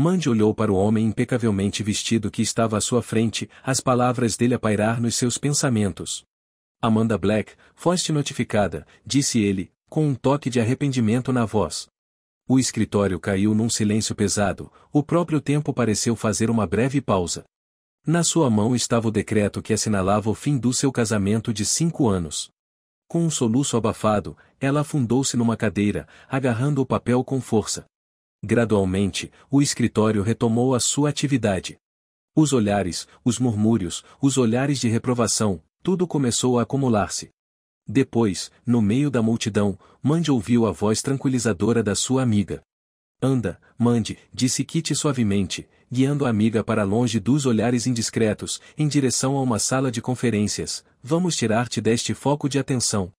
Mande olhou para o homem impecavelmente vestido que estava à sua frente, as palavras dele a pairar nos seus pensamentos. Amanda Black, foste notificada, disse ele, com um toque de arrependimento na voz. O escritório caiu num silêncio pesado, o próprio tempo pareceu fazer uma breve pausa. Na sua mão estava o decreto que assinalava o fim do seu casamento de cinco anos. Com um soluço abafado, ela afundou-se numa cadeira, agarrando o papel com força. Gradualmente, o escritório retomou a sua atividade. Os olhares, os murmúrios, os olhares de reprovação, tudo começou a acumular-se. Depois, no meio da multidão, Mandy ouviu a voz tranquilizadora da sua amiga. Anda, Mandy, disse Kitty suavemente, guiando a amiga para longe dos olhares indiscretos, em direção a uma sala de conferências, vamos tirar-te deste foco de atenção.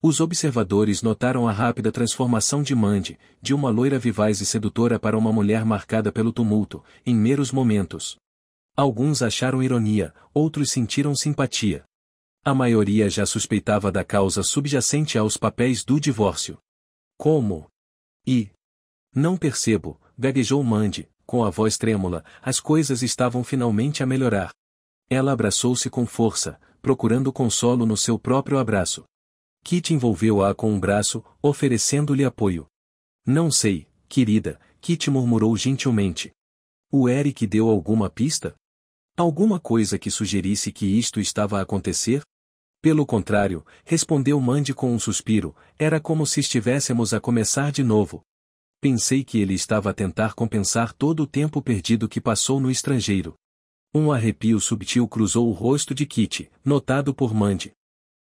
Os observadores notaram a rápida transformação de Mandy, de uma loira vivaz e sedutora para uma mulher marcada pelo tumulto, em meros momentos. Alguns acharam ironia, outros sentiram simpatia. A maioria já suspeitava da causa subjacente aos papéis do divórcio. Como? E? Não percebo, gaguejou Mandy, com a voz trêmula, as coisas estavam finalmente a melhorar. Ela abraçou-se com força, procurando consolo no seu próprio abraço. Kit envolveu-a com um braço, oferecendo-lhe apoio. Não sei, querida, Kit murmurou gentilmente. O Eric deu alguma pista? Alguma coisa que sugerisse que isto estava a acontecer? Pelo contrário, respondeu Mandy com um suspiro, era como se estivéssemos a começar de novo. Pensei que ele estava a tentar compensar todo o tempo perdido que passou no estrangeiro. Um arrepio subtil cruzou o rosto de Kitty, notado por Mandy.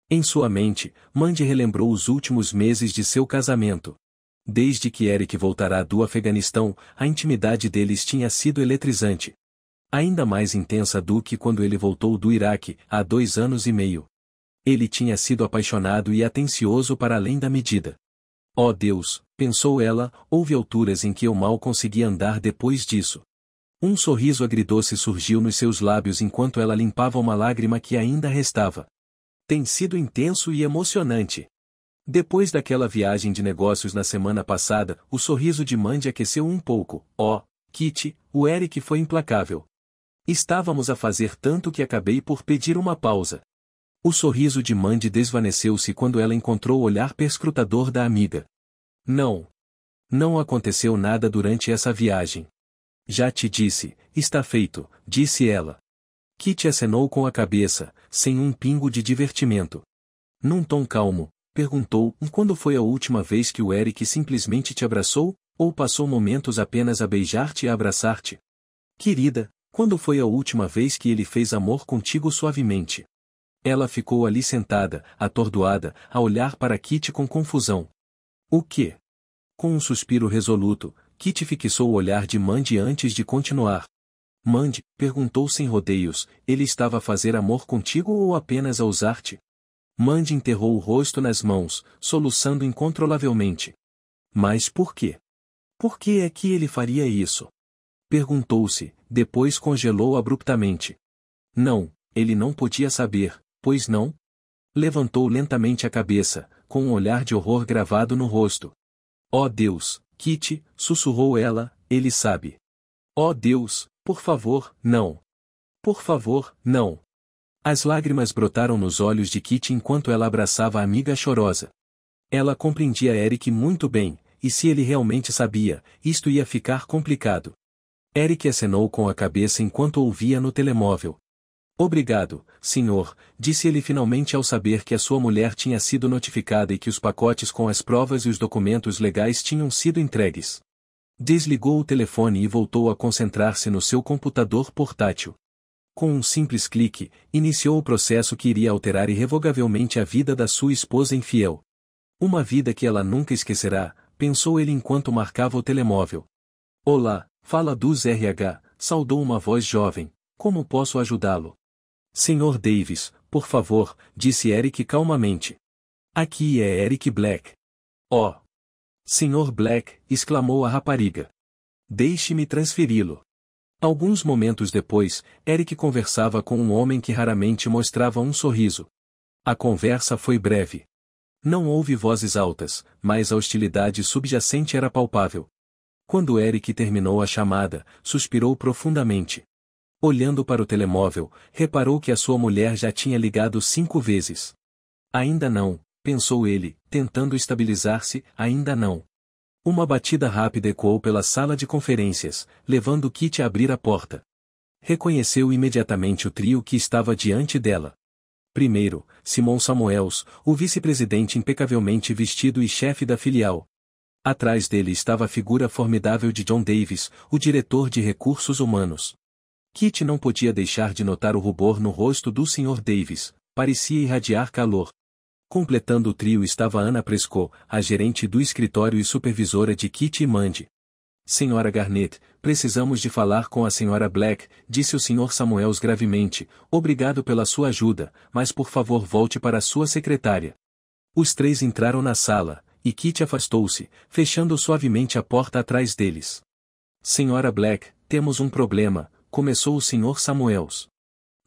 Em sua mente, Mandy relembrou os últimos meses de seu casamento. Desde que Eric voltara do Afeganistão, a intimidade deles tinha sido eletrizante. Ainda mais intensa do que quando ele voltou do Iraque, há dois anos e meio. Ele tinha sido apaixonado e atencioso para além da medida. Oh Deus, pensou ela, houve alturas em que eu mal consegui andar depois disso. Um sorriso agridoce surgiu nos seus lábios enquanto ela limpava uma lágrima que ainda restava. Tem sido intenso e emocionante. Depois daquela viagem de negócios na semana passada, o sorriso de Mandy aqueceu um pouco. Oh, Kit, o Eric foi implacável. Estávamos a fazer tanto que acabei por pedir uma pausa. O sorriso de Mandy desvaneceu-se quando ela encontrou o olhar perscrutador da amiga. Não. Não aconteceu nada durante essa viagem. Já te disse, está feito, disse ela. Kitty acenou com a cabeça, sem um pingo de divertimento. Num tom calmo, perguntou quando foi a última vez que o Eric simplesmente te abraçou, ou passou momentos apenas a beijar-te e abraçar-te. Querida, quando foi a última vez que ele fez amor contigo suavemente? Ela ficou ali sentada, atordoada, a olhar para Kitty com confusão. O que? Com um suspiro resoluto, Kitty fixou o olhar de Mandy antes de continuar. Mande, perguntou sem rodeios, ele estava a fazer amor contigo ou apenas a usar-te? Mande enterrou o rosto nas mãos, soluçando incontrolavelmente. Mas por quê? Por que é que ele faria isso? Perguntou-se, depois congelou abruptamente. Não, ele não podia saber, pois não? Levantou lentamente a cabeça, com um olhar de horror gravado no rosto. Oh Deus, Kitty, sussurrou ela, ele sabe. Oh Deus, por favor, não. Por favor, não. As lágrimas brotaram nos olhos de Kitty enquanto ela abraçava a amiga chorosa. Ela compreendia Eric muito bem, e se ele realmente sabia, isto ia ficar complicado. Eric acenou com a cabeça enquanto ouvia no telemóvel. Obrigado, senhor, disse ele finalmente ao saber que a sua mulher tinha sido notificada e que os pacotes com as provas e os documentos legais tinham sido entregues. Desligou o telefone e voltou a concentrar-se no seu computador portátil. Com um simples clique, iniciou o processo que iria alterar irrevogavelmente a vida da sua esposa infiel. Uma vida que ela nunca esquecerá, pensou ele enquanto marcava o telemóvel. Olá, fala dos RH, saudou uma voz jovem. Como posso ajudá-lo? Senhor Davis, por favor, disse Eric calmamente. Aqui é Eric Black. Oh, Senhor Black, exclamou a rapariga. Deixe-me transferi-lo. Alguns momentos depois, Eric conversava com um homem que raramente mostrava um sorriso. A conversa foi breve. Não houve vozes altas, mas a hostilidade subjacente era palpável. Quando Eric terminou a chamada, suspirou profundamente. Olhando para o telemóvel, reparou que a sua mulher já tinha ligado cinco vezes. Ainda não, pensou ele, tentando estabilizar-se, ainda não. Uma batida rápida ecoou pela sala de conferências, levando Kit a abrir a porta. Reconheceu imediatamente o trio que estava diante dela. Primeiro, Simon Samuels, o vice-presidente impecavelmente vestido e chefe da filial. Atrás dele estava a figura formidável de John Davis, o diretor de recursos humanos. Kit não podia deixar de notar o rubor no rosto do Sr. Davis, parecia irradiar calor. Completando o trio estava Ana Presco, a gerente do escritório e supervisora de Kitty e Mandy. Senhora Garnett, precisamos de falar com a senhora Black, disse o Sr. Samuels gravemente, obrigado pela sua ajuda, mas por favor volte para sua secretária. Os três entraram na sala, e Kitty afastou-se, fechando suavemente a porta atrás deles. Senhora Black, temos um problema, começou o Sr. Samuels.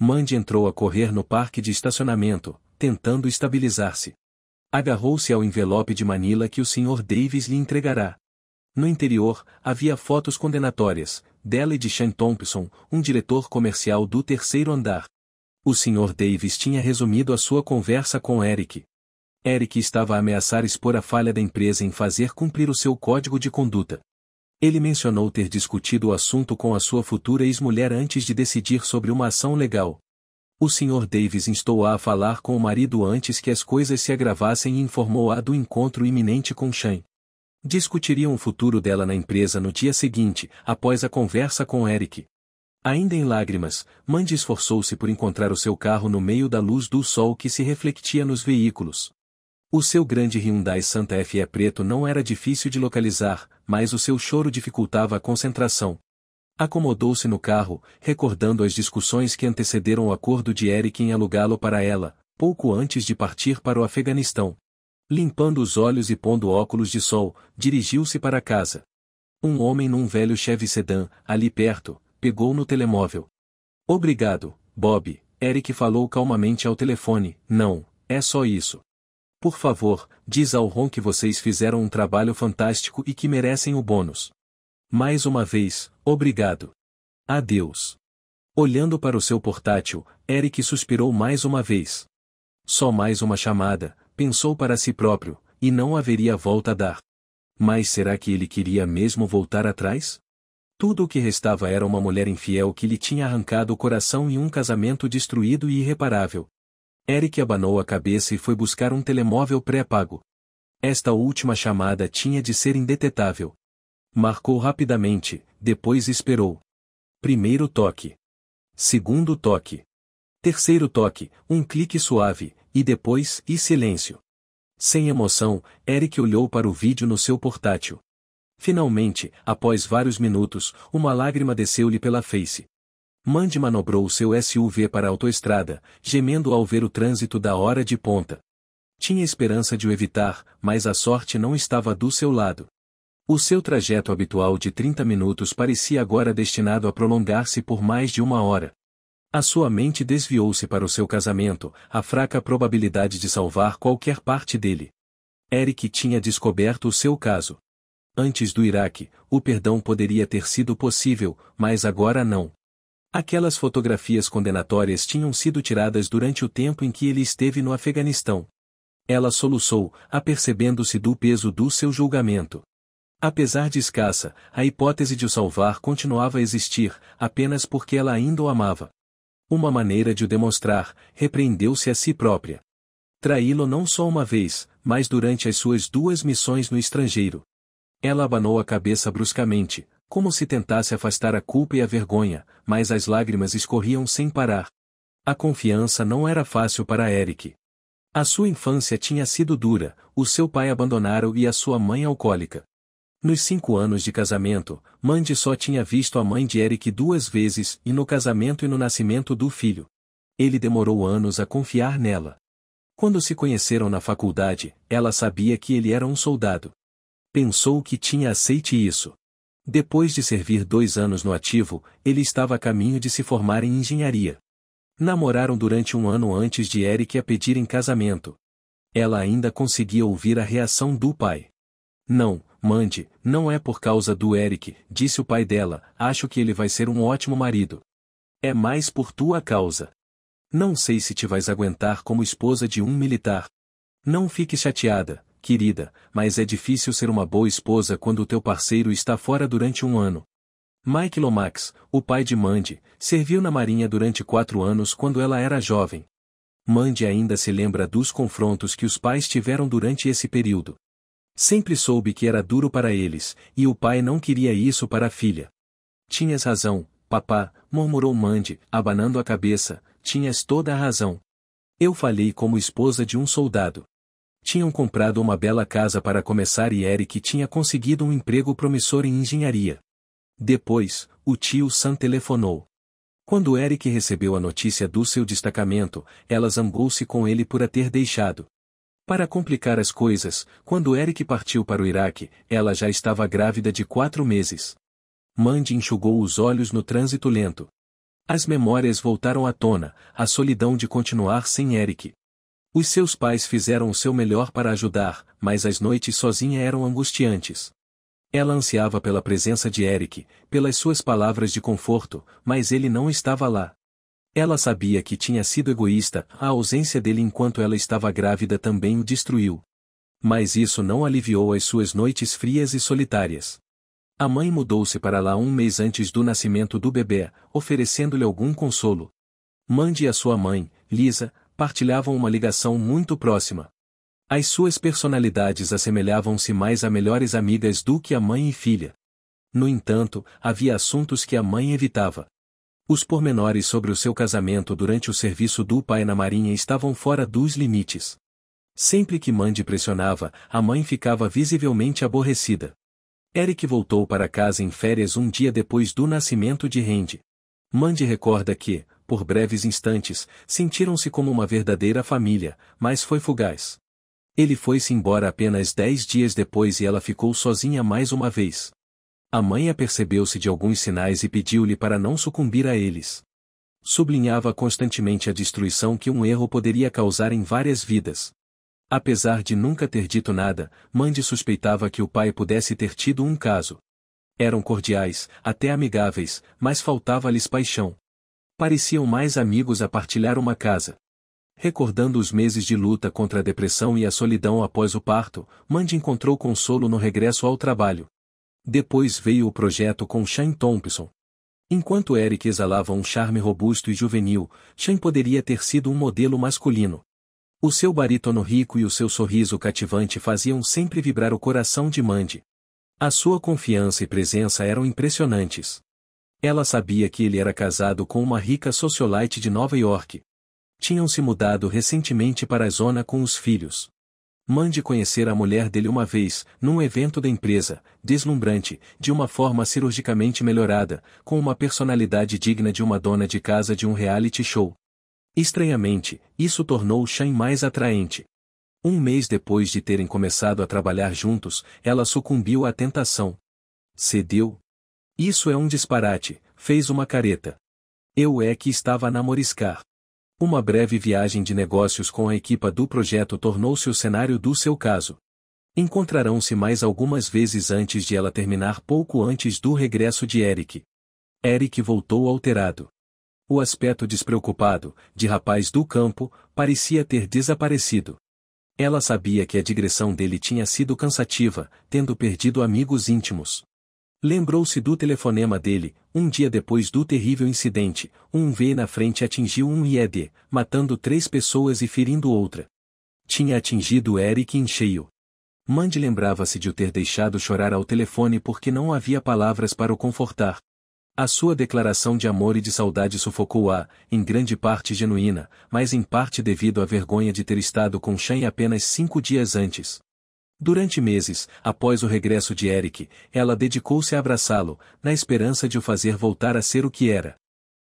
Mandy entrou a correr no parque de estacionamento, tentando estabilizar-se. Agarrou-se ao envelope de Manila que o Sr. Davis lhe entregará. No interior, havia fotos condenatórias, dela e de Sean Thompson, um diretor comercial do terceiro andar. O Sr. Davis tinha resumido a sua conversa com Eric. Eric estava a ameaçar expor a falha da empresa em fazer cumprir o seu código de conduta. Ele mencionou ter discutido o assunto com a sua futura ex-mulher antes de decidir sobre uma ação legal. O Sr. Davis instou-a a falar com o marido antes que as coisas se agravassem e informou-a do encontro iminente com Shane. Discutiriam o futuro dela na empresa no dia seguinte, após a conversa com Eric. Ainda em lágrimas, Mandy esforçou-se por encontrar o seu carro no meio da luz do sol que se refletia nos veículos. O seu grande Hyundai Santa Fe é preto não era difícil de localizar, mas o seu choro dificultava a concentração. Acomodou-se no carro, recordando as discussões que antecederam o acordo de Eric em alugá-lo para ela, pouco antes de partir para o Afeganistão. Limpando os olhos e pondo óculos de sol, dirigiu-se para casa. Um homem num velho Chevy Sedan ali perto, pegou no telemóvel. Obrigado, Bob, Eric falou calmamente ao telefone, não, é só isso. Por favor, diz ao Ron que vocês fizeram um trabalho fantástico e que merecem o bônus. Mais uma vez, obrigado. Adeus. Olhando para o seu portátil, Eric suspirou mais uma vez. Só mais uma chamada, pensou para si próprio, e não haveria volta a dar. Mas será que ele queria mesmo voltar atrás? Tudo o que restava era uma mulher infiel que lhe tinha arrancado o coração e um casamento destruído e irreparável, Eric abanou a cabeça e foi buscar um telemóvel pré-pago. Esta última chamada tinha de ser indetetável. Marcou rapidamente, depois esperou. Primeiro toque. Segundo toque. Terceiro toque, um clique suave, e depois, e silêncio. Sem emoção, Eric olhou para o vídeo no seu portátil. Finalmente, após vários minutos, uma lágrima desceu-lhe pela face. Mandy manobrou o seu SUV para a autoestrada, gemendo ao ver o trânsito da hora de ponta. Tinha esperança de o evitar, mas a sorte não estava do seu lado. O seu trajeto habitual de 30 minutos parecia agora destinado a prolongar-se por mais de uma hora. A sua mente desviou-se para o seu casamento, a fraca probabilidade de salvar qualquer parte dele. Eric tinha descoberto o seu caso. Antes do Iraque, o perdão poderia ter sido possível, mas agora não. Aquelas fotografias condenatórias tinham sido tiradas durante o tempo em que ele esteve no Afeganistão. Ela soluçou, apercebendo-se do peso do seu julgamento. Apesar de escassa, a hipótese de o salvar continuava a existir, apenas porque ela ainda o amava. Uma maneira de o demonstrar, repreendeu-se a si própria. Traí-lo não só uma vez, mas durante as suas duas missões no estrangeiro. Ela abanou a cabeça bruscamente, como se tentasse afastar a culpa e a vergonha, mas as lágrimas escorriam sem parar. A confiança não era fácil para Eric. A sua infância tinha sido dura, o seu pai abandonara-o e a sua mãe alcoólica. Nos cinco anos de casamento, Mandy só tinha visto a mãe de Eric duas vezes e no casamento e no nascimento do filho. Ele demorou anos a confiar nela. Quando se conheceram na faculdade, ela sabia que ele era um soldado. Pensou que tinha aceite isso. Depois de servir dois anos no ativo, ele estava a caminho de se formar em engenharia. Namoraram durante um ano antes de Eric a pedir em casamento. Ela ainda conseguia ouvir a reação do pai. Não, mande, não é por causa do Eric, disse o pai dela, acho que ele vai ser um ótimo marido. É mais por tua causa. Não sei se te vais aguentar como esposa de um militar. Não fique chateada, querida, mas é difícil ser uma boa esposa quando o teu parceiro está fora durante um ano. Mike Lomax, o pai de Mandy, serviu na Marinha durante quatro anos quando ela era jovem. Mandy ainda se lembra dos confrontos que os pais tiveram durante esse período. Sempre soube que era duro para eles, e o pai não queria isso para a filha. Tinhas razão, papá, murmurou Mandy, abanando a cabeça, tinhas toda a razão. Eu falhei como esposa de um soldado. Tinham comprado uma bela casa para começar e Eric tinha conseguido um emprego promissor em engenharia. Depois, o tio Sam telefonou. Quando Eric recebeu a notícia do seu destacamento, ela zangou-se com ele por a ter deixado. Para complicar as coisas, quando Eric partiu para o Iraque, ela já estava grávida de quatro meses. Mandy enxugou os olhos no trânsito lento. As memórias voltaram à tona, a solidão de continuar sem Eric. Os seus pais fizeram o seu melhor para ajudar, mas as noites sozinha eram angustiantes. Ela ansiava pela presença de Eric, pelas suas palavras de conforto, mas ele não estava lá. Ela sabia que tinha sido egoísta, a ausência dele enquanto ela estava grávida também o destruiu. Mas isso não aliviou as suas noites frias e solitárias. A mãe mudou-se para lá um mês antes do nascimento do bebê, oferecendo-lhe algum consolo. Mande a sua mãe, Lisa, partilhavam uma ligação muito próxima. As suas personalidades assemelhavam-se mais a melhores amigas do que a mãe e filha. No entanto, havia assuntos que a mãe evitava. Os pormenores sobre o seu casamento durante o serviço do pai na marinha estavam fora dos limites. Sempre que Mandy pressionava, a mãe ficava visivelmente aborrecida. Eric voltou para casa em férias um dia depois do nascimento de Randy. Mandy recorda que, por breves instantes, sentiram-se como uma verdadeira família, mas foi fugaz. Ele foi-se embora apenas dez dias depois e ela ficou sozinha mais uma vez. A mãe apercebeu-se de alguns sinais e pediu-lhe para não sucumbir a eles. Sublinhava constantemente a destruição que um erro poderia causar em várias vidas. Apesar de nunca ter dito nada, Mandy suspeitava que o pai pudesse ter tido um caso, eram cordiais, até amigáveis, mas faltava-lhes paixão. Pareciam mais amigos a partilhar uma casa. Recordando os meses de luta contra a depressão e a solidão após o parto, Mandy encontrou consolo no regresso ao trabalho. Depois veio o projeto com Shane Thompson. Enquanto Eric exalava um charme robusto e juvenil, Shane poderia ter sido um modelo masculino. O seu barítono rico e o seu sorriso cativante faziam sempre vibrar o coração de Mandy. A sua confiança e presença eram impressionantes. Ela sabia que ele era casado com uma rica socialite de Nova York. Tinham se mudado recentemente para a zona com os filhos. Mande conhecer a mulher dele uma vez, num evento da empresa, deslumbrante, de uma forma cirurgicamente melhorada, com uma personalidade digna de uma dona de casa de um reality show. Estranhamente, isso tornou Shane mais atraente. Um mês depois de terem começado a trabalhar juntos, ela sucumbiu à tentação. Cedeu. Isso é um disparate, fez uma careta. Eu é que estava a namoriscar. Uma breve viagem de negócios com a equipa do projeto tornou-se o cenário do seu caso. Encontrarão-se mais algumas vezes antes de ela terminar pouco antes do regresso de Eric. Eric voltou alterado. O aspecto despreocupado, de rapaz do campo, parecia ter desaparecido. Ela sabia que a digressão dele tinha sido cansativa, tendo perdido amigos íntimos. Lembrou-se do telefonema dele, um dia depois do terrível incidente, um V na frente atingiu um IED, matando três pessoas e ferindo outra. Tinha atingido Eric em cheio. Mandy lembrava-se de o ter deixado chorar ao telefone porque não havia palavras para o confortar, a sua declaração de amor e de saudade sufocou-a, em grande parte genuína, mas em parte devido à vergonha de ter estado com Shane apenas cinco dias antes. Durante meses, após o regresso de Eric, ela dedicou-se a abraçá-lo, na esperança de o fazer voltar a ser o que era.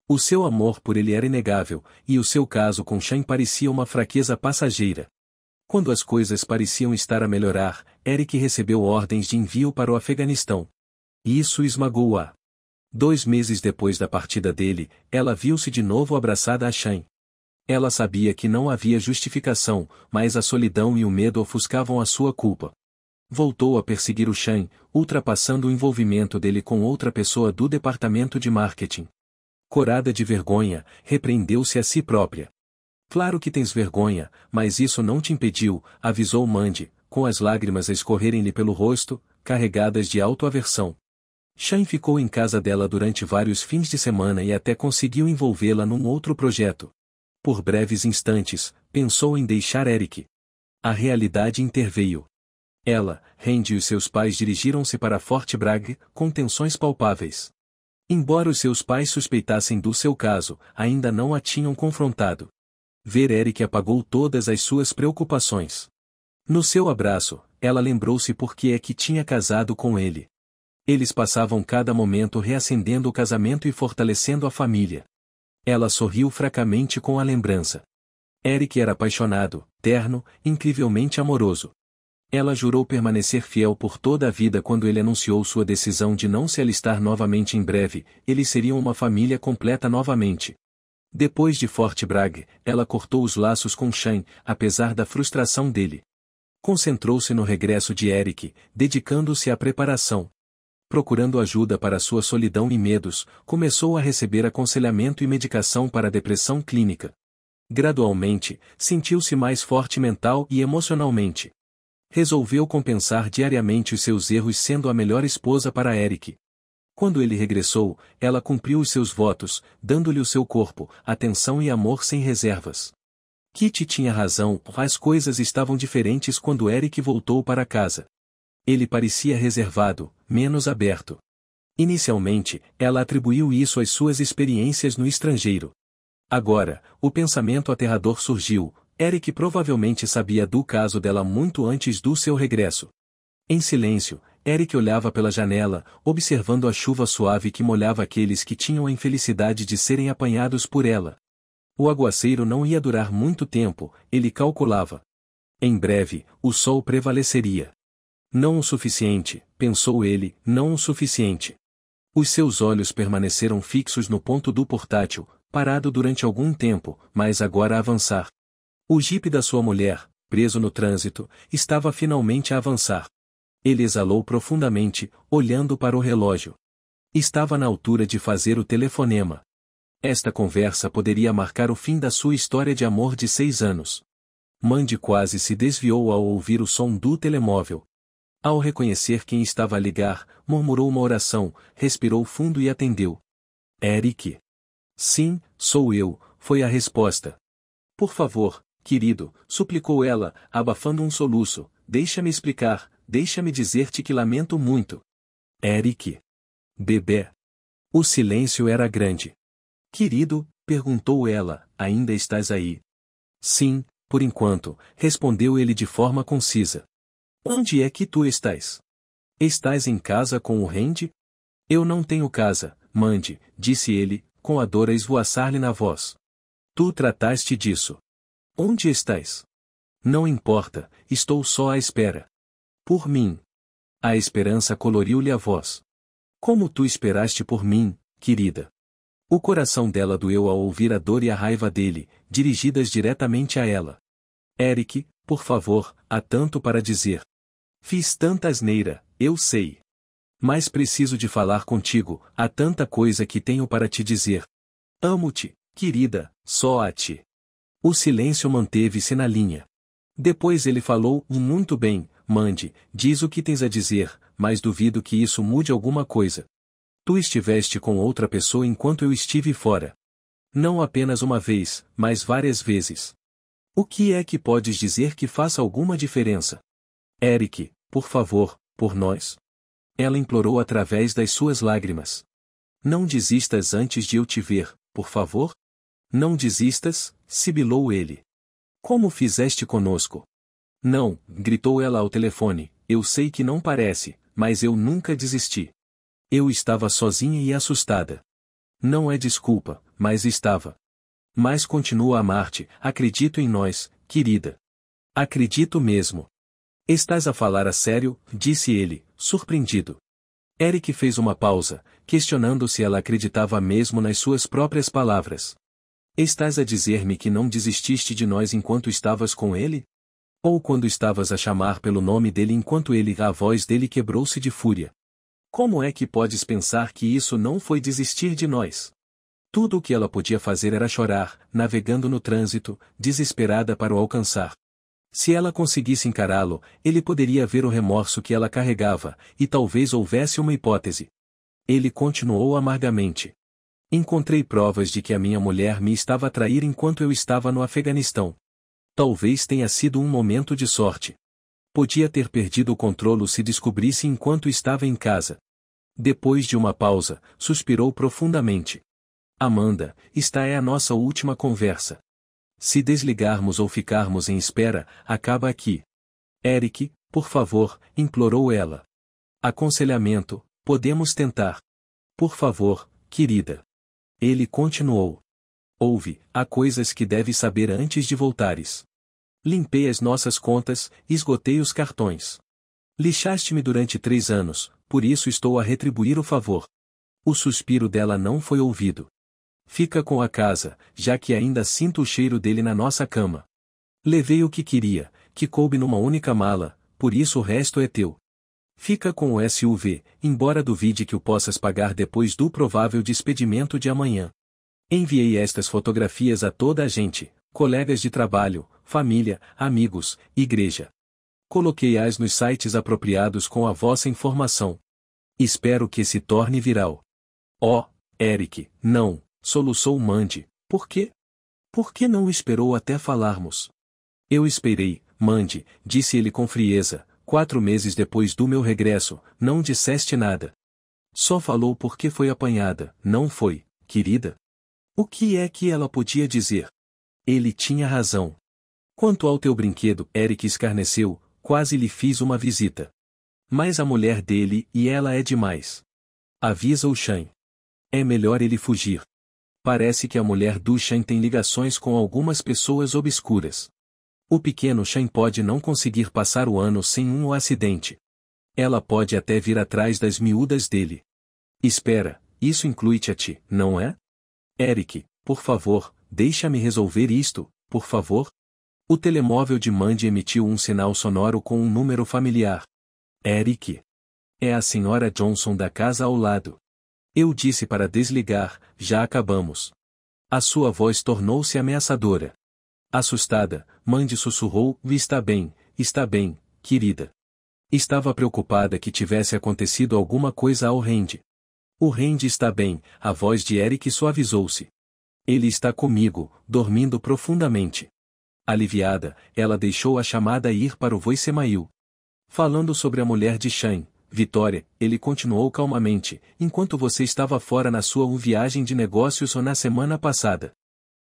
O seu amor por ele era inegável, e o seu caso com Shane parecia uma fraqueza passageira. Quando as coisas pareciam estar a melhorar, Eric recebeu ordens de envio para o Afeganistão. E isso esmagou-a. Dois meses depois da partida dele, ela viu-se de novo abraçada a Shen. Ela sabia que não havia justificação, mas a solidão e o medo ofuscavam a sua culpa. Voltou a perseguir o Shen, ultrapassando o envolvimento dele com outra pessoa do departamento de marketing. Corada de vergonha, repreendeu-se a si própria. Claro que tens vergonha, mas isso não te impediu, avisou Mandy, com as lágrimas a escorrerem-lhe pelo rosto, carregadas de autoaversão. Shane ficou em casa dela durante vários fins de semana e até conseguiu envolvê-la num outro projeto. Por breves instantes, pensou em deixar Eric. A realidade interveio. Ela, Randy e seus pais dirigiram-se para Fort Bragg, com tensões palpáveis. Embora os seus pais suspeitassem do seu caso, ainda não a tinham confrontado. Ver Eric apagou todas as suas preocupações. No seu abraço, ela lembrou-se por que é que tinha casado com ele. Eles passavam cada momento reacendendo o casamento e fortalecendo a família. Ela sorriu fracamente com a lembrança. Eric era apaixonado, terno, incrivelmente amoroso. Ela jurou permanecer fiel por toda a vida quando ele anunciou sua decisão de não se alistar novamente em breve, eles seriam uma família completa novamente. Depois de Fort Bragg, ela cortou os laços com Shan, apesar da frustração dele. Concentrou-se no regresso de Eric, dedicando-se à preparação procurando ajuda para sua solidão e medos, começou a receber aconselhamento e medicação para depressão clínica. Gradualmente, sentiu-se mais forte mental e emocionalmente. Resolveu compensar diariamente os seus erros sendo a melhor esposa para Eric. Quando ele regressou, ela cumpriu os seus votos, dando-lhe o seu corpo, atenção e amor sem reservas. Kitty tinha razão, as coisas estavam diferentes quando Eric voltou para casa. Ele parecia reservado, menos aberto. Inicialmente, ela atribuiu isso às suas experiências no estrangeiro. Agora, o pensamento aterrador surgiu, Eric provavelmente sabia do caso dela muito antes do seu regresso. Em silêncio, Eric olhava pela janela, observando a chuva suave que molhava aqueles que tinham a infelicidade de serem apanhados por ela. O aguaceiro não ia durar muito tempo, ele calculava. Em breve, o sol prevaleceria. Não o suficiente, pensou ele, não o suficiente. Os seus olhos permaneceram fixos no ponto do portátil, parado durante algum tempo, mas agora a avançar. O jipe da sua mulher, preso no trânsito, estava finalmente a avançar. Ele exalou profundamente, olhando para o relógio. Estava na altura de fazer o telefonema. Esta conversa poderia marcar o fim da sua história de amor de seis anos. Mandy quase se desviou ao ouvir o som do telemóvel, ao reconhecer quem estava a ligar, murmurou uma oração, respirou fundo e atendeu. Eric. Sim, sou eu, foi a resposta. Por favor, querido, suplicou ela, abafando um soluço, deixa-me explicar, deixa-me dizer-te que lamento muito. Eric. Bebê. O silêncio era grande. Querido, perguntou ela, ainda estás aí? Sim, por enquanto, respondeu ele de forma concisa. Onde é que tu estás? Estás em casa com o rende? Eu não tenho casa, mande, disse ele, com a dor a esvoaçar-lhe na voz. Tu trataste disso. Onde estás? Não importa, estou só à espera. Por mim. A esperança coloriu-lhe a voz. Como tu esperaste por mim, querida? O coração dela doeu ao ouvir a dor e a raiva dele, dirigidas diretamente a ela. Eric, por favor, há tanto para dizer. Fiz tanta asneira, eu sei. Mas preciso de falar contigo, há tanta coisa que tenho para te dizer. Amo-te, querida, só a ti. O silêncio manteve-se na linha. Depois ele falou, muito bem, mande, diz o que tens a dizer, mas duvido que isso mude alguma coisa. Tu estiveste com outra pessoa enquanto eu estive fora. Não apenas uma vez, mas várias vezes. O que é que podes dizer que faça alguma diferença? Eric, por favor, por nós. Ela implorou através das suas lágrimas. Não desistas antes de eu te ver, por favor? Não desistas, sibilou ele. Como fizeste conosco? Não, gritou ela ao telefone, eu sei que não parece, mas eu nunca desisti. Eu estava sozinha e assustada. Não é desculpa, mas estava. Mas continuo a amar-te, acredito em nós, querida. Acredito mesmo. Estás a falar a sério? disse ele, surpreendido. Eric fez uma pausa, questionando se ela acreditava mesmo nas suas próprias palavras. Estás a dizer-me que não desististe de nós enquanto estavas com ele? Ou quando estavas a chamar pelo nome dele enquanto ele a voz dele quebrou-se de fúria. Como é que podes pensar que isso não foi desistir de nós? Tudo o que ela podia fazer era chorar, navegando no trânsito, desesperada para o alcançar. Se ela conseguisse encará-lo, ele poderia ver o remorso que ela carregava, e talvez houvesse uma hipótese. Ele continuou amargamente. Encontrei provas de que a minha mulher me estava a trair enquanto eu estava no Afeganistão. Talvez tenha sido um momento de sorte. Podia ter perdido o controlo se descobrisse enquanto estava em casa. Depois de uma pausa, suspirou profundamente. Amanda, esta é a nossa última conversa. Se desligarmos ou ficarmos em espera, acaba aqui. Eric, por favor, implorou ela. Aconselhamento, podemos tentar. Por favor, querida. Ele continuou. Ouve, há coisas que deves saber antes de voltares. Limpei as nossas contas, esgotei os cartões. Lixaste-me durante três anos, por isso estou a retribuir o favor. O suspiro dela não foi ouvido. Fica com a casa, já que ainda sinto o cheiro dele na nossa cama. Levei o que queria, que coube numa única mala, por isso o resto é teu. Fica com o SUV, embora duvide que o possas pagar depois do provável despedimento de amanhã. Enviei estas fotografias a toda a gente, colegas de trabalho, família, amigos, igreja. Coloquei-as nos sites apropriados com a vossa informação. Espero que se torne viral. Oh, Eric, não. Soluçou Mande, por quê? Por que não esperou até falarmos? Eu esperei, Mande, disse ele com frieza, quatro meses depois do meu regresso, não disseste nada. Só falou porque foi apanhada, não foi, querida? O que é que ela podia dizer? Ele tinha razão. Quanto ao teu brinquedo, Eric escarneceu, quase lhe fiz uma visita. Mas a mulher dele e ela é demais. Avisa o Shan. É melhor ele fugir. Parece que a mulher do Shen tem ligações com algumas pessoas obscuras. O pequeno Shen pode não conseguir passar o ano sem um acidente. Ela pode até vir atrás das miúdas dele. Espera, isso inclui-te a ti, não é? Eric, por favor, deixa-me resolver isto, por favor. O telemóvel de Mandy emitiu um sinal sonoro com um número familiar. Eric. É a senhora Johnson da casa ao lado. Eu disse para desligar, já acabamos. A sua voz tornou-se ameaçadora. Assustada, Mandy sussurrou: Está bem, está bem, querida. Estava preocupada que tivesse acontecido alguma coisa ao Randy. O Randy está bem, a voz de Eric suavizou-se. Ele está comigo, dormindo profundamente. Aliviada, ela deixou a chamada ir para o Voicemail. Falando sobre a mulher de Shane, Vitória, ele continuou calmamente, enquanto você estava fora na sua viagem de negócios ou na semana passada.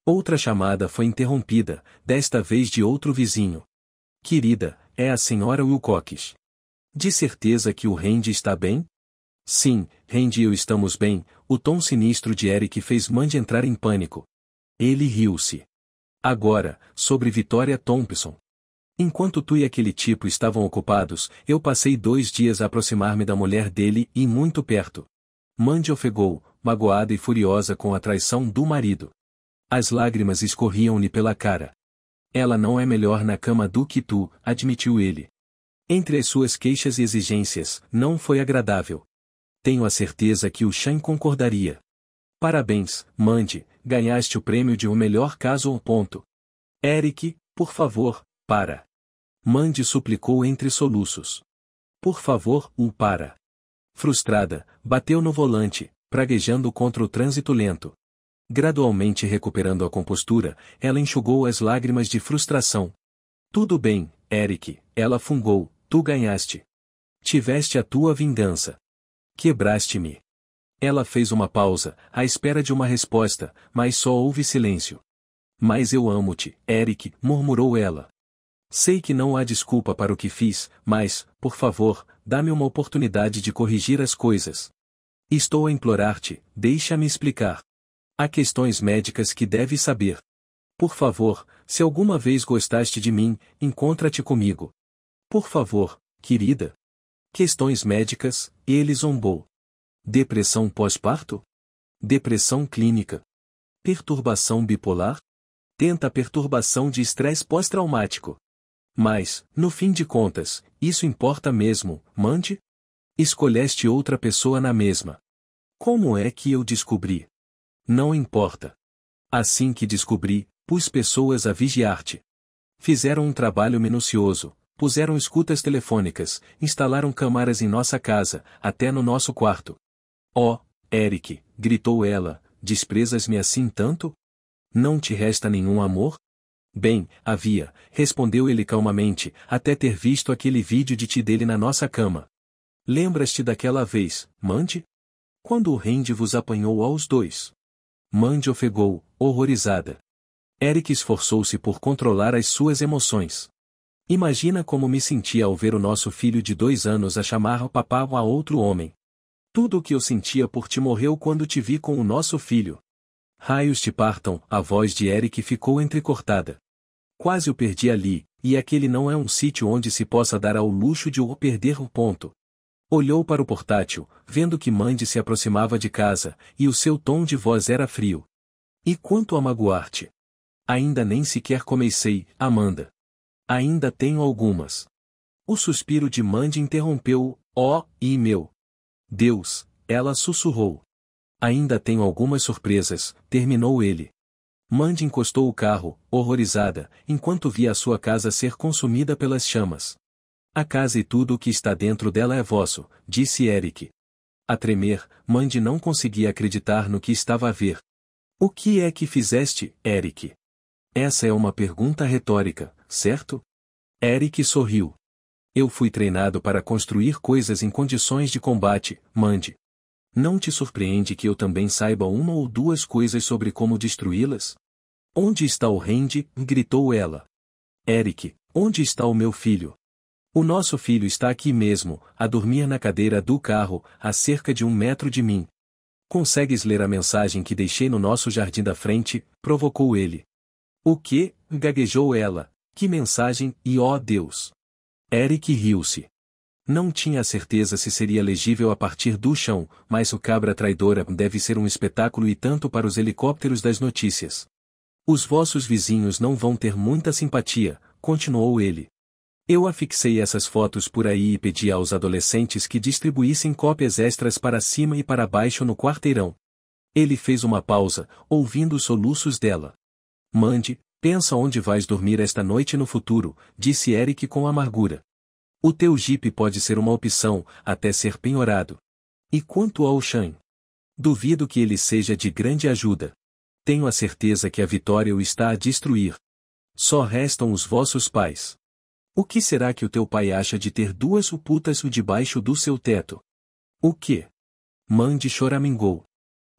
Outra chamada foi interrompida, desta vez de outro vizinho. Querida, é a senhora Wilcox. De certeza que o Randy está bem? Sim, Randy e eu estamos bem, o tom sinistro de Eric fez Mandy entrar em pânico. Ele riu-se. Agora, sobre Vitória Thompson. Enquanto tu e aquele tipo estavam ocupados, eu passei dois dias a aproximar-me da mulher dele e muito perto. Mandy ofegou, magoada e furiosa com a traição do marido. As lágrimas escorriam-lhe pela cara. Ela não é melhor na cama do que tu, admitiu ele. Entre as suas queixas e exigências, não foi agradável. Tenho a certeza que o Shan concordaria. Parabéns, Mandy, ganhaste o prêmio de o melhor caso ou ponto. Eric, por favor, para. Mandy suplicou entre soluços. Por favor, um para. Frustrada, bateu no volante, praguejando contra o trânsito lento. Gradualmente recuperando a compostura, ela enxugou as lágrimas de frustração. Tudo bem, Eric, ela fungou, tu ganhaste. Tiveste a tua vingança. Quebraste-me. Ela fez uma pausa, à espera de uma resposta, mas só houve silêncio. Mas eu amo-te, Eric, murmurou ela. Sei que não há desculpa para o que fiz, mas, por favor, dá-me uma oportunidade de corrigir as coisas. Estou a implorar-te, deixa-me explicar. Há questões médicas que deves saber. Por favor, se alguma vez gostaste de mim, encontra-te comigo. Por favor, querida. Questões médicas, ele zombou. Depressão pós-parto? Depressão clínica. Perturbação bipolar? Tenta a perturbação de estresse pós-traumático. Mas, no fim de contas, isso importa mesmo, mande? Escolheste outra pessoa na mesma. Como é que eu descobri? Não importa. Assim que descobri, pus pessoas a vigiar-te. Fizeram um trabalho minucioso, puseram escutas telefônicas, instalaram câmaras em nossa casa, até no nosso quarto. Oh, Eric, gritou ela, desprezas-me assim tanto? Não te resta nenhum amor? Bem, havia, respondeu ele calmamente, até ter visto aquele vídeo de ti dele na nossa cama. Lembras-te daquela vez, Mande? Quando o Rende vos apanhou aos dois. Mande ofegou, horrorizada. Eric esforçou-se por controlar as suas emoções. Imagina como me sentia ao ver o nosso filho de dois anos a chamar o papá a outro homem. Tudo o que eu sentia por ti morreu quando te vi com o nosso filho. Raios te partam, a voz de Eric ficou entrecortada. Quase o perdi ali, e aquele não é um sítio onde se possa dar ao luxo de o perder o ponto. Olhou para o portátil, vendo que Mandy se aproximava de casa, e o seu tom de voz era frio. E quanto a magoar-te? Ainda nem sequer comecei, Amanda. Ainda tenho algumas. O suspiro de Mandy interrompeu, ó, oh, e meu. Deus, ela sussurrou. Ainda tenho algumas surpresas, terminou ele. Mandy encostou o carro, horrorizada, enquanto via a sua casa ser consumida pelas chamas. A casa e tudo o que está dentro dela é vosso, disse Eric. A tremer, Mandy não conseguia acreditar no que estava a ver. O que é que fizeste, Eric? Essa é uma pergunta retórica, certo? Eric sorriu. Eu fui treinado para construir coisas em condições de combate, Mandy. Não te surpreende que eu também saiba uma ou duas coisas sobre como destruí-las? Onde está o Randy? gritou ela. Eric, onde está o meu filho? O nosso filho está aqui mesmo, a dormir na cadeira do carro, a cerca de um metro de mim. Consegues ler a mensagem que deixei no nosso jardim da frente? provocou ele. O que? gaguejou ela. Que mensagem, e ó Deus! Eric riu-se. Não tinha a certeza se seria legível a partir do chão, mas o Cabra Traidora deve ser um espetáculo e tanto para os helicópteros das notícias. Os vossos vizinhos não vão ter muita simpatia, continuou ele. Eu afixei essas fotos por aí e pedi aos adolescentes que distribuíssem cópias extras para cima e para baixo no quarteirão. Ele fez uma pausa, ouvindo os soluços dela. Mande, pensa onde vais dormir esta noite no futuro, disse Eric com amargura. O teu Jeep pode ser uma opção, até ser penhorado. E quanto ao Shan? Duvido que ele seja de grande ajuda. Tenho a certeza que a vitória o está a destruir. Só restam os vossos pais. O que será que o teu pai acha de ter duas o debaixo do seu teto? O que? Mande choramingou.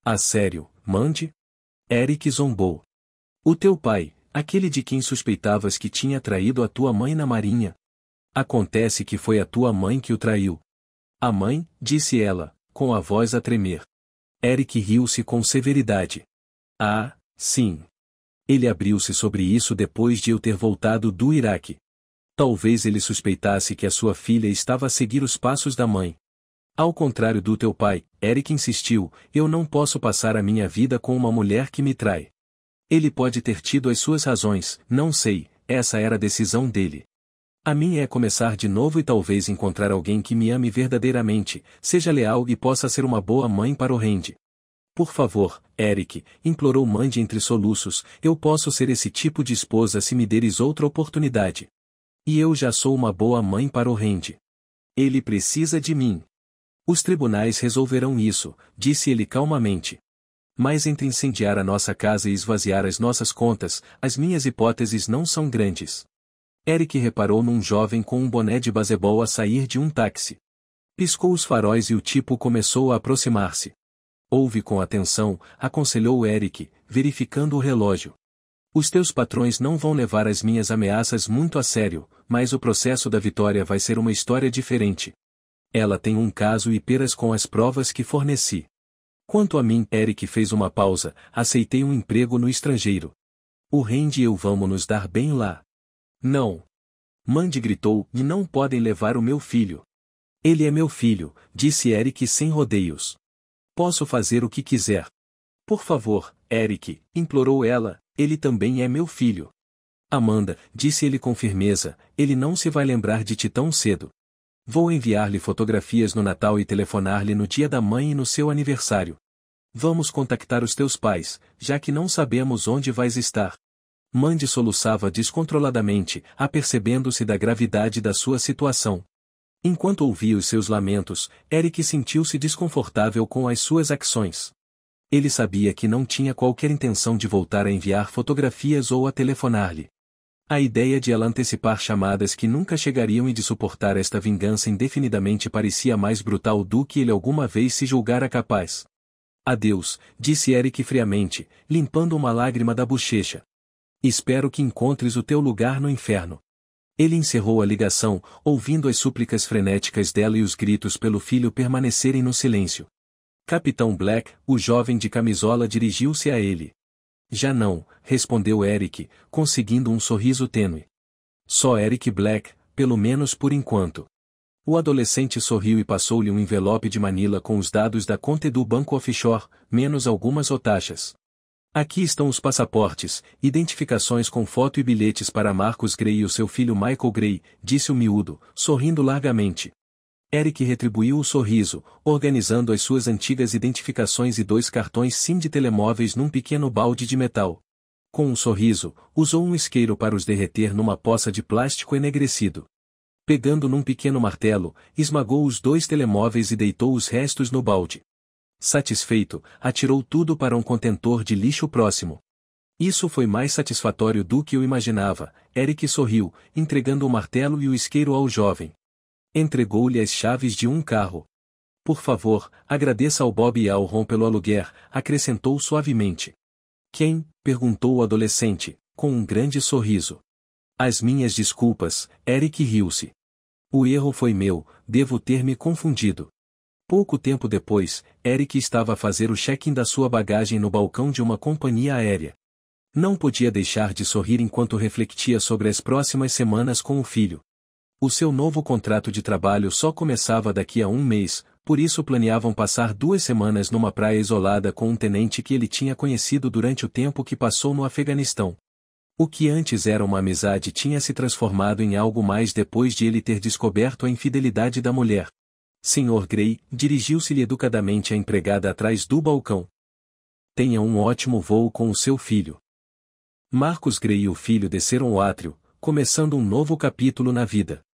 A ah, sério, mande? Eric zombou. O teu pai, aquele de quem suspeitavas que tinha traído a tua mãe na marinha, Acontece que foi a tua mãe que o traiu. A mãe, disse ela, com a voz a tremer. Eric riu-se com severidade. Ah, sim. Ele abriu-se sobre isso depois de eu ter voltado do Iraque. Talvez ele suspeitasse que a sua filha estava a seguir os passos da mãe. Ao contrário do teu pai, Eric insistiu, eu não posso passar a minha vida com uma mulher que me trai. Ele pode ter tido as suas razões, não sei, essa era a decisão dele. A minha é começar de novo e talvez encontrar alguém que me ame verdadeiramente, seja leal e possa ser uma boa mãe para o Randy. Por favor, Eric, implorou Mandy entre soluços, eu posso ser esse tipo de esposa se me deres outra oportunidade. E eu já sou uma boa mãe para o Randy. Ele precisa de mim. Os tribunais resolverão isso, disse ele calmamente. Mas entre incendiar a nossa casa e esvaziar as nossas contas, as minhas hipóteses não são grandes. Eric reparou num jovem com um boné de basebol a sair de um táxi. Piscou os faróis e o tipo começou a aproximar-se. Ouve com atenção, aconselhou Eric, verificando o relógio. Os teus patrões não vão levar as minhas ameaças muito a sério, mas o processo da vitória vai ser uma história diferente. Ela tem um caso e peras com as provas que forneci. Quanto a mim, Eric fez uma pausa, aceitei um emprego no estrangeiro. O rende e eu vamos nos dar bem lá. Não! Mandy gritou, e não podem levar o meu filho. Ele é meu filho, disse Eric sem rodeios. Posso fazer o que quiser. Por favor, Eric, implorou ela, ele também é meu filho. Amanda, disse ele com firmeza, ele não se vai lembrar de ti tão cedo. Vou enviar-lhe fotografias no Natal e telefonar-lhe no dia da mãe e no seu aniversário. Vamos contactar os teus pais, já que não sabemos onde vais estar. Mandy soluçava descontroladamente, apercebendo-se da gravidade da sua situação. Enquanto ouvia os seus lamentos, Eric sentiu-se desconfortável com as suas ações. Ele sabia que não tinha qualquer intenção de voltar a enviar fotografias ou a telefonar-lhe. A ideia de ela antecipar chamadas que nunca chegariam e de suportar esta vingança indefinidamente parecia mais brutal do que ele alguma vez se julgara capaz. Adeus, disse Eric friamente, limpando uma lágrima da bochecha espero que encontres o teu lugar no inferno. Ele encerrou a ligação, ouvindo as súplicas frenéticas dela e os gritos pelo filho permanecerem no silêncio. Capitão Black, o jovem de camisola dirigiu-se a ele. Já não, respondeu Eric, conseguindo um sorriso tênue. Só Eric Black, pelo menos por enquanto. O adolescente sorriu e passou-lhe um envelope de manila com os dados da conta do banco offshore, menos algumas otachas. Aqui estão os passaportes, identificações com foto e bilhetes para Marcos Gray e o seu filho Michael Gray, disse o miúdo, sorrindo largamente. Eric retribuiu o sorriso, organizando as suas antigas identificações e dois cartões SIM de telemóveis num pequeno balde de metal. Com um sorriso, usou um isqueiro para os derreter numa poça de plástico enegrecido. Pegando num pequeno martelo, esmagou os dois telemóveis e deitou os restos no balde. Satisfeito, atirou tudo para um contentor de lixo próximo. Isso foi mais satisfatório do que eu imaginava, Eric sorriu, entregando o martelo e o isqueiro ao jovem. Entregou-lhe as chaves de um carro. Por favor, agradeça ao Bob e ao Ron pelo aluguer, acrescentou suavemente. Quem? perguntou o adolescente, com um grande sorriso. As minhas desculpas, Eric riu-se. O erro foi meu, devo ter me confundido. Pouco tempo depois, Eric estava a fazer o check-in da sua bagagem no balcão de uma companhia aérea. Não podia deixar de sorrir enquanto refletia sobre as próximas semanas com o filho. O seu novo contrato de trabalho só começava daqui a um mês, por isso planeavam passar duas semanas numa praia isolada com um tenente que ele tinha conhecido durante o tempo que passou no Afeganistão. O que antes era uma amizade tinha se transformado em algo mais depois de ele ter descoberto a infidelidade da mulher. Sr. Gray, dirigiu-se-lhe educadamente à empregada atrás do balcão. Tenha um ótimo voo com o seu filho. Marcos Gray e o filho desceram o átrio, começando um novo capítulo na vida.